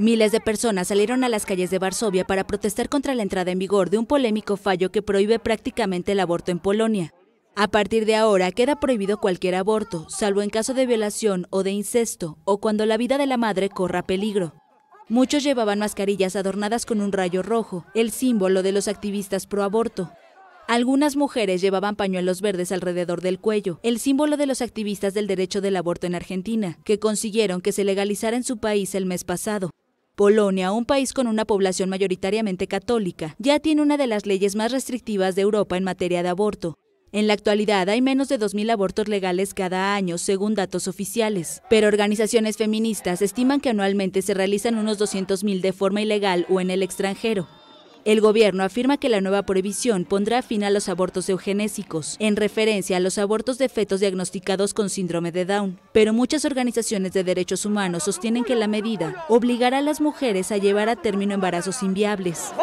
Miles de personas salieron a las calles de Varsovia para protestar contra la entrada en vigor de un polémico fallo que prohíbe prácticamente el aborto en Polonia. A partir de ahora queda prohibido cualquier aborto, salvo en caso de violación o de incesto, o cuando la vida de la madre corra peligro. Muchos llevaban mascarillas adornadas con un rayo rojo, el símbolo de los activistas pro aborto. Algunas mujeres llevaban pañuelos verdes alrededor del cuello, el símbolo de los activistas del derecho del aborto en Argentina, que consiguieron que se legalizara en su país el mes pasado. Polonia, un país con una población mayoritariamente católica, ya tiene una de las leyes más restrictivas de Europa en materia de aborto. En la actualidad hay menos de 2.000 abortos legales cada año, según datos oficiales, pero organizaciones feministas estiman que anualmente se realizan unos 200.000 de forma ilegal o en el extranjero. El gobierno afirma que la nueva prohibición pondrá fin a los abortos eugenésicos, en referencia a los abortos de fetos diagnosticados con síndrome de Down. Pero muchas organizaciones de derechos humanos sostienen que la medida obligará a las mujeres a llevar a término embarazos inviables.